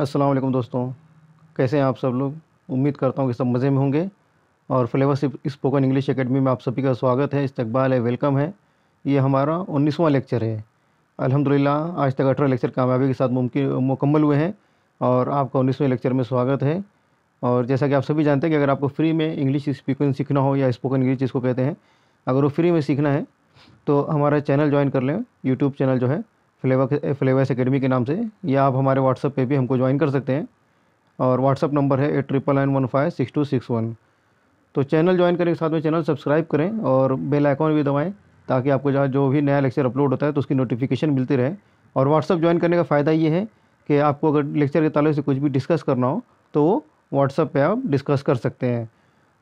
असलम दोस्तों कैसे हैं आप सब लोग उम्मीद करता हूँ कि सब मज़े में होंगे और फ्लेवर स्पोकन इंग्लिश एकेडमी में आप सभी का स्वागत है इस्तकबाल है वेलकम है ये हमारा उन्नीसवां लेक्चर है अल्हम्दुलिल्लाह आज तक अठारह लेक्चर कामयाबी के साथ मुमकिन मुकम्मल हुए हैं और आपका उन्नीसवें लेक्चर में स्वागत है और जैसा कि आप सभी जानते हैं कि अगर आपको फ्री में इंग्लिश स्पीकिंग सीखना हो या स्पोकन इंग्लिश जिसको कहते हैं अगर वो फ्री में सीखना है तो हमारा चैनल ज्वाइन कर लें यूट्यूब चैनल जो है फ्लेवर फ्लेवर्स एकेडमी के नाम से या आप हमारे व्हाट्सएप पे भी हमको ज्वाइन कर सकते हैं और व्हाट्सअप नंबर है eight triple nine one five six two six one तो चैनल ज्वाइन करने के साथ में चैनल सब्सक्राइब करें और बेल आइकॉन भी दबाएं ताकि आपको जहाँ जो भी नया लेक्चर अपलोड होता है तो उसकी नोटिफिकेशन मिलती रहे और व्हाट्सअप ज्वाइन करने का फ़ायदा ये है कि आपको अगर लेक्चर के ताल्लुक से कुछ भी डिस्कस करना हो तो वो व्हाट्सअप पर आप डिस्कस कर सकते हैं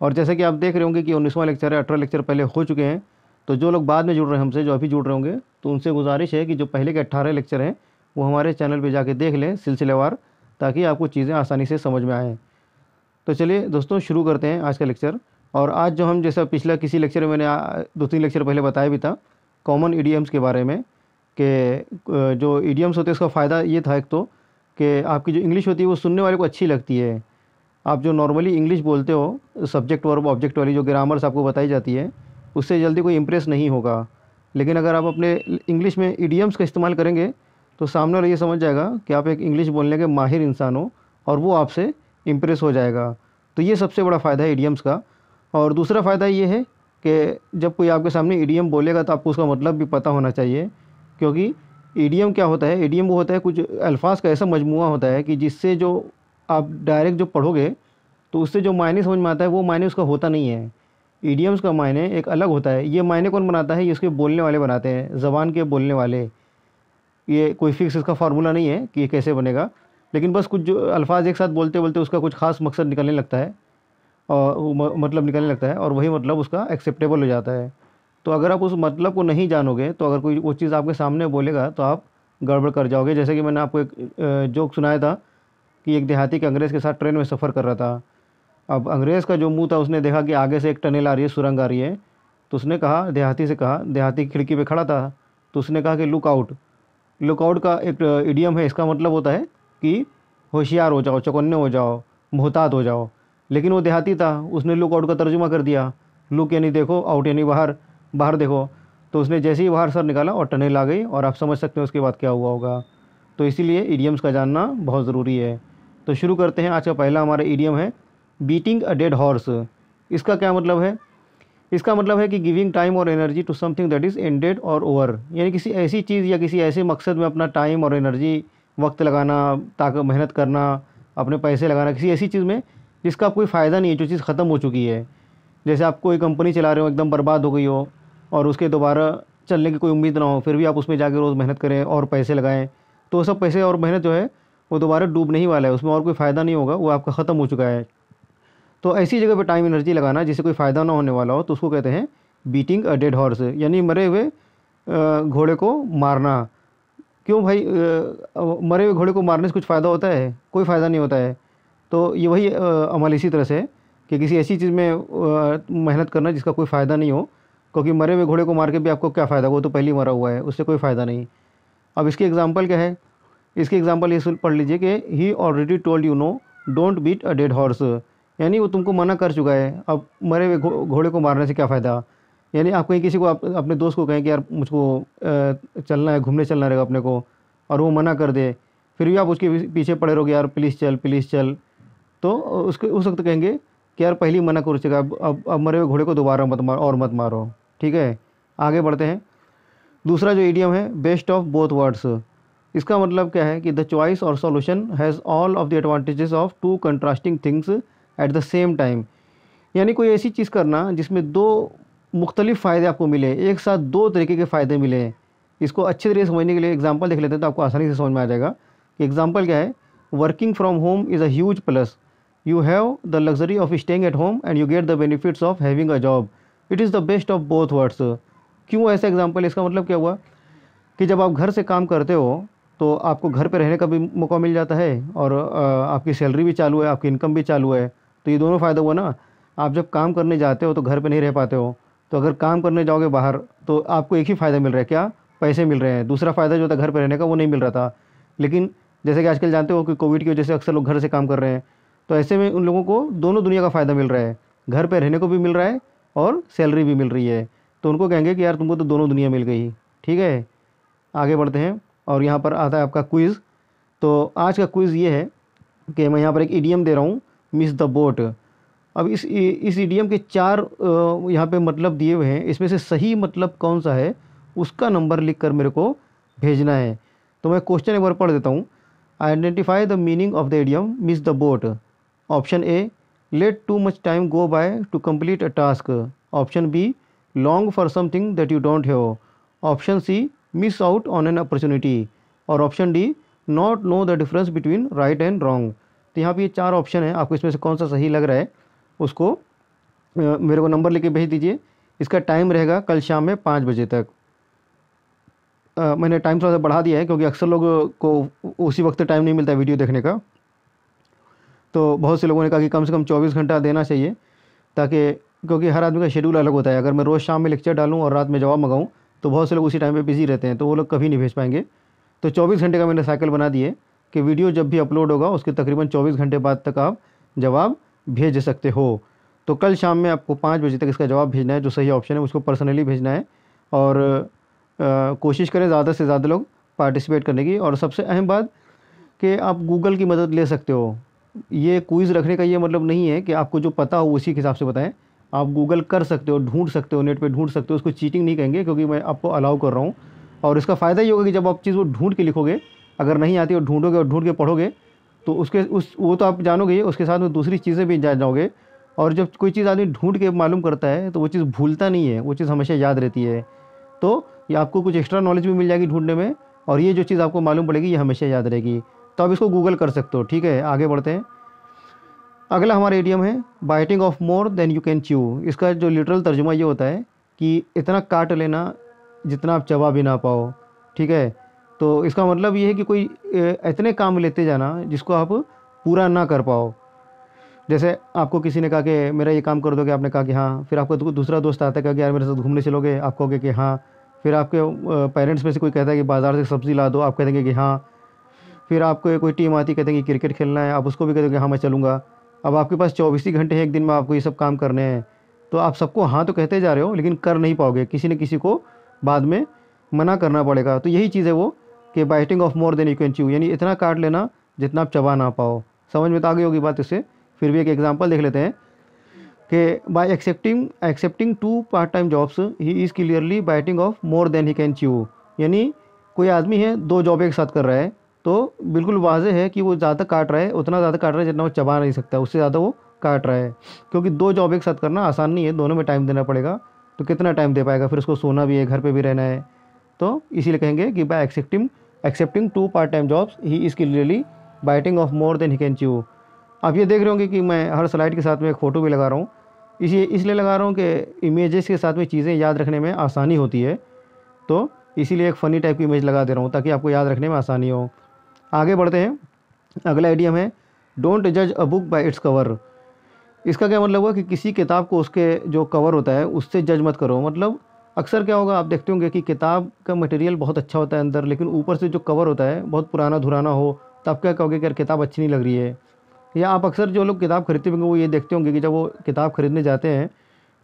और जैसे कि आप देख रहे होंगे कि उन्नीसवां लेक्चर है अठारह लेक्चर पहले हो चुके हैं तो जो लोग बाद में जुड़ रहे हैं हमसे जो अभी जुड़ रहे होंगे तो उनसे गुजारिश है कि जो पहले के अट्ठारह लेक्चर हैं वो हमारे चैनल पर जाके देख लें सिलसिलेवार ताकि आपको चीज़ें आसानी से समझ में आएँ तो चलिए दोस्तों शुरू करते हैं आज का लेक्चर और आज जो हम जैसा पिछला किसी लेक्चर में मैंने दो तीन लेक्चर पहले बताया भी था कॉमन ईडीएम्स के बारे में कि जो ईडीएम्स होते हैं उसका फ़ायदा ये था एक तो कि आपकी जो इंग्लिश होती है वो सुनने वाले को अच्छी लगती है आप जो नॉर्मली इंग्लिश बोलते हो सब्जेक्ट और ऑब्जेक्ट वाली जो ग्रामर्स आपको बताई जाती है उससे जल्दी कोई इम्प्रेस नहीं होगा लेकिन अगर आप अपने इंग्लिश में इडियम्स का इस्तेमाल करेंगे तो सामने वाला ये समझ जाएगा कि आप एक इंग्लिश बोलने के माहिर इंसान हो और वो आपसे इम्प्रेस हो जाएगा तो ये सबसे बड़ा फ़ायदा है इडियम्स का और दूसरा फ़ायदा ये है कि जब कोई आपके सामने ईडीएम बोलेगा तो आपको उसका मतलब भी पता होना चाहिए क्योंकि ईडीएम क्या होता है ईडीएम वो होता है कुछ अल्फाज का ऐसा मजमू होता है कि जिससे जो आप डायरेक्ट जो पढ़ोगे तो उससे जो मायने समझ में आता है वो मायने उसका होता नहीं है ईडियम्स का मायने एक अलग होता है ये मायने कौन बनाता है ये इसके बोलने वाले बनाते हैं ज़बान के बोलने वाले ये कोई फिक्स इसका फार्मूला नहीं है कि ये कैसे बनेगा लेकिन बस कुछ जो अल्फाज एक साथ बोलते बोलते उसका कुछ खास मकसद निकलने लगता है और मतलब निकलने लगता है और वही मतलब उसका एक्सेप्टेबल हो जाता है तो अगर आप उस मतलब को नहीं जानोगे तो अगर कोई वो चीज़ आपके सामने बोलेगा तो आप गड़बड़ कर जाओगे जैसे कि मैंने आपको एक जोक सुनाया था कि एक देहाती के अंग्रेज़ के साथ ट्रेन में सफ़र कर रहा था अब अंग्रेज़ का जो मुँह था उसने देखा कि आगे से एक टनल आ रही है सुरंग आ रही है तो उसने कहा देहाती से कहा देहाती खिड़की पे खड़ा था तो उसने कहा कि लुक आउट लुक आउट का एक इडियम है इसका मतलब होता है कि होशियार हो जाओ चौकन्ने हो जाओ मोहतात हो जाओ लेकिन वो देहाती था उसने लुक आउट का तर्जुमा कर दिया लुक यानी देखो आउट यानी बाहर बाहर देखो तो उसने जैसे ही बाहर सर निकाला और टनल आ गई और आप समझ सकते हैं उसके बाद क्या हुआ होगा तो इसीलिए ईडियम्स का जानना बहुत ज़रूरी है तो शुरू करते हैं आज का पहला हमारा ईडियम है बीटिंग अ डेड हॉर्स इसका क्या मतलब है इसका मतलब है कि गिविंग टाइम और energy to something that is ended और ओवर यानी किसी ऐसी चीज़ या किसी ऐसे मकसद में अपना टाइम और एनर्जी वक्त लगाना ताकि मेहनत करना अपने पैसे लगाना किसी ऐसी चीज़ में जिसका कोई फ़ायदा नहीं है जो चीज़ ख़त्म हो चुकी है जैसे आप कोई कंपनी चला रहे हो एकदम बर्बाद हो गई हो और उसके दोबारा चलने की कोई उम्मीद ना हो फिर भी आप उसमें जाके रोज़ मेहनत करें और पैसे लगाएं तो सब पैसे और मेहनत जो है वो दोबारा डूबने ही वाला है उसमें और कोई फ़ायदा नहीं होगा वो आपका ख़त्म हो चुका है तो ऐसी जगह पर टाइम एनर्जी लगाना जिससे कोई फ़ायदा ना होने वाला हो तो उसको कहते हैं बीटिंग अ डेड हॉर्स यानी मरे हुए घोड़े को मारना क्यों भाई मरे हुए घोड़े को मारने से कुछ फ़ायदा होता है कोई फ़ायदा नहीं होता है तो ये वही अमल इसी तरह से कि किसी ऐसी चीज़ में मेहनत करना जिसका कोई फ़ायदा नहीं हो क्योंकि मरे हुए घोड़े को मार के भी आपको क्या फ़ायदा वो तो पहले ही मरा हुआ है उससे कोई फ़ायदा नहीं अब इसकी एग्ज़ाम्पल क्या है इसकी एग्ज़ाम्पल ये पढ़ लीजिए कि ही already told you know don't beat a dead horse यानी वो तुमको मना कर चुका है अब मरे हुए घो, घोड़े को मारने से क्या फ़ायदा यानी आप कहीं किसी को आप अपने दोस्त को कहें कि यार मुझको चलना है घूमने चलना रहेगा अपने को और वो मना कर दे फिर भी आप उसके पीछे पड़े रहोगे यार प्लीज़ चल प्लीज़ चल तो उसके उस वक्त कहेंगे कि यार पहली मना कर चुका अब अब अब मरे हुए घोड़े को दोबारा मत मार और मत मारो ठीक है आगे बढ़ते हैं दूसरा जो ईडियम है बेस्ट ऑफ बोथ वर्ड्स इसका मतलब क्या है कि द चॉइस और solution has all of the advantages of two contrasting things at the same time यानी कोई ऐसी चीज़ करना जिसमें दो मुख्तलिफ फ़ायदे आपको मिले एक साथ दो तरीके के फ़ायदे मिले इसको अच्छे तरीके समझने के लिए एग्जाम्पल देख लेते हैं तो आपको आसानी से समझ में आ जाएगा कि एग्ज़ाम्पल क्या है working from home is a huge plus you have the luxury of staying at home and you get the benefits of having a job it is the best of both words क्यों ऐसा example इसका मतलब क्या हुआ कि जब आप घर से काम करते हो तो आपको घर पर रहने का भी मौका मिल जाता है और आपकी सैलरी भी चालू है आपकी इनकम भी चालू है तो ये दोनों फ़ायदा हुआ ना आप जब काम करने जाते हो तो घर पे नहीं रह पाते हो तो अगर काम करने जाओगे बाहर तो आपको एक ही फ़ायदा मिल रहा है क्या पैसे मिल रहे हैं दूसरा फ़ायदा जो था घर पर रहने का वो नहीं मिल रहा था लेकिन जैसे कि आजकल जानते हो कि कोविड की वजह से अक्सर लोग घर से काम कर रहे हैं तो ऐसे में उन लोगों को दोनों दुनिया का फ़ायदा मिल रहा है घर पर रहने को भी मिल रहा है और सैलरी भी मिल रही है तो उनको कहेंगे कि यार तुमको तो दोनों दुनिया मिल गई ठीक है आगे बढ़ते हैं और यहाँ पर आता है आपका क्विज़ तो आज का क्विज़ ये है कि मैं यहाँ पर एक ईडीएम दे रहा हूँ मिस द बोट अब इस इस ईडियम के चार यहाँ पे मतलब दिए हुए हैं इसमें से सही मतलब कौन सा है उसका नंबर लिख कर मेरे को भेजना है तो मैं क्वेश्चन एक बार पढ़ देता हूँ identify the meaning of the idiom miss the boat option A let too much time go by to complete a task option B long for something that you don't have option C miss out on an opportunity और option D not know the difference between right and wrong तो यहाँ पे ये चार option है आपको इसमें से कौन सा सही लग रहा है उसको मेरे को नंबर लेके भेज दीजिए इसका टाइम रहेगा कल शाम में पाँच बजे तक आ, मैंने टाइम थोड़ा सा बढ़ा दिया है क्योंकि अक्सर लोगों को उसी वक्त टाइम नहीं मिलता वीडियो देखने का तो बहुत से लोगों ने कहा कि कम से कम चौबीस घंटा देना चाहिए ताकि क्योंकि हर आदमी का शेड्यूल अलग होता है अगर मैं रोज़ शाम में लेक्चर डालूँ और रात में जवाब मंगाऊँ तो बहुत से लोग उसी टाइम पर बिज़ी रहते हैं तो वो लोग कभी नहीं भेज पाएंगे तो 24 घंटे का मैंने साइकिल बना दिए कि वीडियो जब भी अपलोड होगा उसके तकरीबन 24 घंटे बाद तक आप जवाब भेज सकते हो तो कल शाम में आपको पाँच बजे तक इसका जवाब भेजना है जो सही ऑप्शन है उसको पर्सनली भेजना है और आ, कोशिश करें ज़्यादा से ज़्यादा लोग पार्टिसिपेट करने की और सबसे अहम बात कि आप गूगल की मदद ले सकते हो ये क्विज़ रखने का ये मतलब नहीं है कि आपको जो पता हो उसी के हिसाब से बताएं आप गूगल कर सकते हो ढूंढ सकते हो नेट पे ढूंढ सकते हो उसको चीटिंग नहीं कहेंगे क्योंकि मैं आपको अलाउ कर रहा हूँ और इसका फ़ायदा ये होगा कि जब आप चीज़ वो ढूंढ के लिखोगे अगर नहीं आती और ढूंढोगे और ढूंढ के पढ़ोगे तो उसके उस वो तो आप जानोगे उसके साथ में दूसरी चीज़ें भी जान जाओगे और जब कोई चीज़ आदमी ढूंढ के मालूम करता है तो वो चीज़ भूलता नहीं है वो चीज़ हमेशा याद रहती है तो ये आपको कुछ एक्स्ट्रा नॉलेज भी मिल जाएगी ढूंढने में और ये जो चीज़ आपको मालूम पड़ेगी ये हमेशा याद रहेगी तो आप इसको गूगल कर सकते हो ठीक है आगे बढ़ते हैं अगला हमारा एडियम है biting off more than you can chew इसका जो लिटरल तर्जुमा ये होता है कि इतना काट लेना जितना आप चबा भी ना पाओ ठीक है तो इसका मतलब ये है कि कोई इतने काम लेते जाना जिसको आप पूरा ना कर पाओ जैसे आपको किसी ने कहा कि मेरा ये काम कर दोगे आपने कहा कि हाँ फिर आपको दूसरा दोस्त आता है कहा कि यार मेरे साथ घूमने चलोगे आप कहोगे कि हाँ फिर आपके पेरेंट्स में से कोई कहता है कि बाज़ार से सब्ज़ी ला दो आप कह देंगे कि हाँ फिर आपको कोई टीम आती कहते हैं कि क्रिकेट खेलना है आप उसको भी कह दोगे हाँ मैं चलूँगा अब आपके पास चौबीस ही घंटे हैं एक दिन में आपको ये सब काम करने हैं तो आप सबको हाँ तो कहते जा रहे हो लेकिन कर नहीं पाओगे किसी न किसी को बाद में मना करना पड़ेगा तो यही चीज़ है वो कि biting off more than you can chew यानी इतना काट लेना जितना आप चबा ना पाओ समझ में तो आगे होगी बात इससे फिर भी एक एग्जाम्पल देख लेते हैं कि by accepting accepting two part time jobs he is clearly biting off more than he can chew यानी कोई आदमी है दो जॉब एक साथ कर रहा है तो बिल्कुल वाजह है कि वो ज़्यादा काट रहा है उतना ज़्यादा काट रहा है जितना वो चबा नहीं सकता उससे ज़्यादा वो काट रहा है क्योंकि दो जॉब एक साथ करना आसान नहीं है दोनों में टाइम देना पड़ेगा तो कितना टाइम दे पाएगा फिर उसको सोना भी है घर पे भी रहना है तो इसीलिए कहेंगे कि by accepting accepting two part time jobs he is clearly biting off more than he can chew आप ये देख रहे होंगे कि मैं हर स्लाइड के साथ में एक फ़ोटो भी लगा रहा हूँ इसी इसलिए लगा रहा हूँ कि इमेजेस के साथ में चीज़ें याद रखने में आसानी होती है तो इसीलिए एक फ़नी टाइप की इमेज लगा दे रहा हूँ ताकि आपको याद रखने में आसानी हो आगे बढ़ते हैं अगला आइडियम है डोंट जज a book by its cover इसका क्या मतलब हुआ कि किसी किताब को उसके जो कवर होता है उससे जज मत करो मतलब अक्सर क्या होगा आप देखते होंगे कि किताब का मटेरियल बहुत अच्छा होता है अंदर लेकिन ऊपर से जो कवर होता है बहुत पुराना धुराना हो तो आप क्या कहोगे कि यार किताब अच्छी नहीं लग रही है या आप अक्सर जो लोग किताब खरीदते होंगे वो ये देखते होंगे कि जब वो किताब खरीदने जाते हैं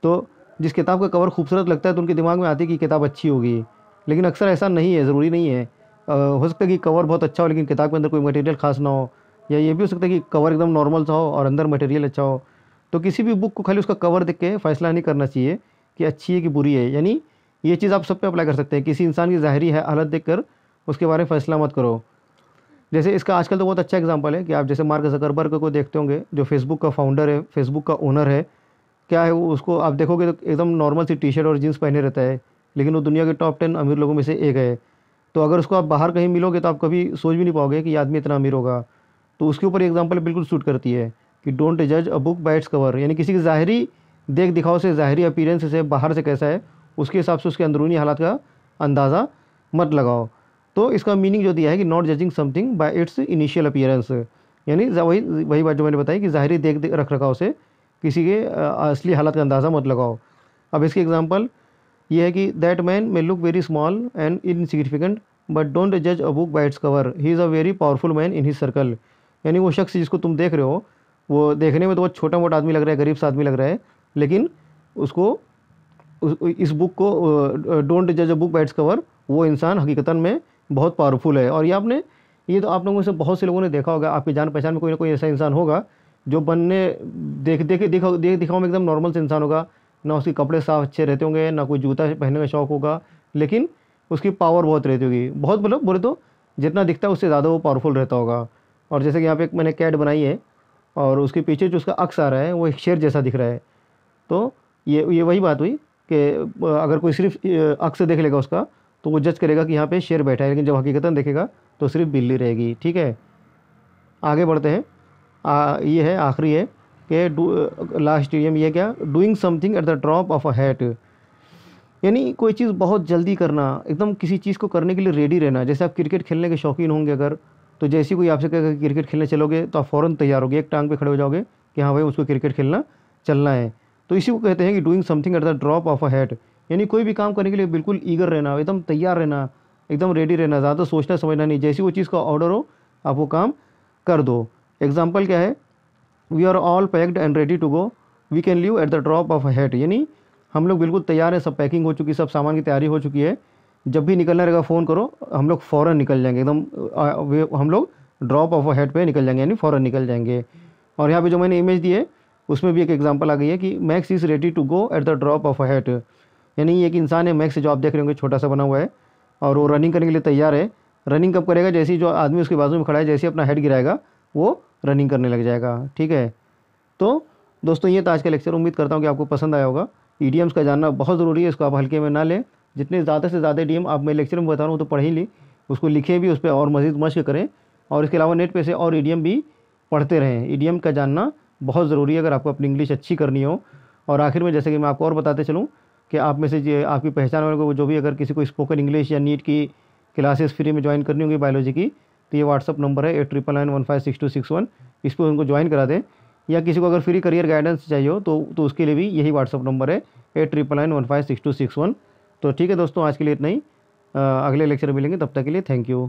तो जिस किताब का कवर खूबसूरत लगता है तो उनके दिमाग में आती है कि किताब अच्छी होगी लेकिन अक्सर ऐसा नहीं है ज़रूरी नहीं है हो सकता है कि कवर बहुत अच्छा हो लेकिन किताब के अंदर कोई मटेरियल खास ना हो या ये भी हो सकता है कि कवर एकदम नॉर्मल सा हो और अंदर मटेरियल अच्छा हो तो किसी भी बुक को खाली उसका कवर देख के फ़ैसला नहीं करना चाहिए कि अच्छी है कि बुरी है यानी ये चीज़ आप सब पे अप्लाई कर सकते हैं किसी इंसान की ज़ाहरी है हालत देख कर उसके बारे में फ़ैसला मत करो जैसे इसका आजकल तो बहुत अच्छा एग्जाम्पल है कि आप जैसे मार्क जकरबर्ग को देखते होंगे जो फेसबुक का फाउंडर है फेसबुक का ओनर है क्या है वो उसको आप देखोगे तो एकदम नॉर्मल सी टी शर्ट और जीन्स पहने रहता है लेकिन वो दुनिया के टॉप टेन अमीर लोगों में से एक है तो अगर उसको आप बाहर कहीं मिलोगे तो आप कभी सोच भी नहीं पाओगे कि ये आदमी इतना अमीर होगा तो उसके ऊपर एग्जाम्पल बिल्कुल सूट करती है कि डोंट जज a book by its cover यानी किसी की ज़ाहरी देख दिखाओ से ज़ाहरी अपीरेंस से बाहर से कैसा है उसके हिसाब से उसके अंदरूनी हालात का अंदाज़ा मत लगाओ तो इसका मीनिंग जो दिया है कि not judging something by its initial appearance यानी वही वही बात जो मैंने बताई कि ज़ाहरी देख देख रख रखाव से किसी के असली हालात का अंदाज़ा मत लगाओ अब इसकी एग्ज़ाम्पल ये है कि that man may look very small and insignificant but don't जज a book by its cover he is a very powerful man in his circle यानी वो शख्स जिसको तुम देख रहे हो वो देखने में तो बहुत छोटा मोटा आदमी लग रहा है गरीब सा आदमी लग रहा है लेकिन उसको इस बुक को डोंट जज अ बुक बाइट्स कवर वो इंसान हकीकता में बहुत पावरफुल है और ये आपने ये तो आप लोगों से बहुत से लोगों ने देखा होगा आपकी जान पहचान में कोई ना कोई ऐसा इंसान होगा जो बनने देख देखे दिखा देख दिखाओ में एकदम नॉर्मल से इंसान होगा ना उसके कपड़े साफ अच्छे रहते होंगे ना कोई जूता पहनने का शौक होगा लेकिन उसकी पावर बहुत रहती होगी बहुत मतलब बोले तो जितना दिखता है उससे ज़्यादा वो पावरफुल रहता होगा और जैसे कि यहाँ पे एक मैंने कैट बनाई है और उसके पीछे जो उसका अक्स आ रहा है वो एक शेर जैसा दिख रहा है तो ये ये वही बात हुई कि अगर कोई सिर्फ अक्स देख लेगा उसका तो वो जज करेगा कि यहाँ पे शेर बैठा है लेकिन जब हकीकता देखेगा तो सिर्फ बिल्ली रहेगी ठीक है आगे बढ़ते हैं आ, ये है आखिरी है कि लास्ट टीम ये क्या doing something at the drop of a hat यानी कोई चीज़ बहुत जल्दी करना एकदम किसी चीज़ को करने के लिए रेडी रहना जैसे आप क्रिकेट खेलने के शौकीन होंगे अगर तो जैसे कोई आपसे कहेगा क्रिकेट खेलने चलोगे तो आप फ़ौरन तैयार होगे एक टांग पे खड़े हो जाओगे कि हाँ भाई उसको क्रिकेट खेलना चलना है तो इसी को कहते हैं कि doing something at the drop of a hat यानी कोई भी काम करने के लिए बिल्कुल ईगर रहना एकदम तैयार रहना एकदम रेडी रहना ज़्यादा सोचना समझना नहीं जैसी वो चीज़ का ऑर्डर हो आप वो काम कर दो एग्जाम्पल क्या है we are all packed and ready to go we can leave at the drop of hat यानी हम लोग बिल्कुल तैयार हैं सब पैकिंग हो चुकी है सब सामान की तैयारी हो चुकी है जब भी निकलना रहेगा फ़ोन करो हम लोग फ़ौर निकल जाएंगे एकदम हम लोग ड्रॉप ऑफ हेड पे निकल जाएंगे यानी फ़ौर निकल जाएंगे और यहाँ पे जो मैंने इमेज दी है उसमें भी एक एग्जांपल आ गई है कि Max is ready to go at the drop of a hat यानी एक इंसान है मैक्स जो आप देख रहे होंगे छोटा सा बना हुआ है और वो रनिंग करने के लिए तैयार है रनिंग कब करेगा जैसे ही जो आदमी उसके बाजू में खड़ा है जैसे ही अपना हेड गिराएगा वो रनिंग करने लग जाएगा ठीक है तो दोस्तों ये था आज का लेक्चर उम्मीद करता हूँ कि आपको पसंद आया होगा ई का जानना बहुत ज़रूरी है इसको आप हल्के में ना लें जितने ज़्यादा से ज़्यादा डी आप मैं लेक्चर में बता रहा हूँ तो पढ़ ही ली उसको लिखें भी उस पर और मज़ीद मश्क करें और इसके अलावा नेट पे से और ई भी पढ़ते रहें ई का जानना बहुत ज़रूरी है अगर आपको अपनी इंग्लिश अच्छी करनी हो और आखिर में जैसे कि मैं आपको और बताते चलूँ कि आप में से आपकी पहचान वाले को जो भी अगर किसी को स्पोकन इंग्लिश या नीट की क्लासेस फ्री में ज्वाइन करनी होगी बायोलॉजी की तो ये व्हाट्सअप नंबर है eight triple nine one five six two six one इस पर उनको ज्वाइन करा दें या किसी को अगर फ्री करियर गाइडेंस चाहिए हो तो तो उसके लिए भी यही व्हाट्सअप नंबर है eight triple nine one five six two six one तो ठीक है दोस्तों आज के लिए इतना ही अगले लेक्चर मिलेंगे तब तक के लिए थैंक यू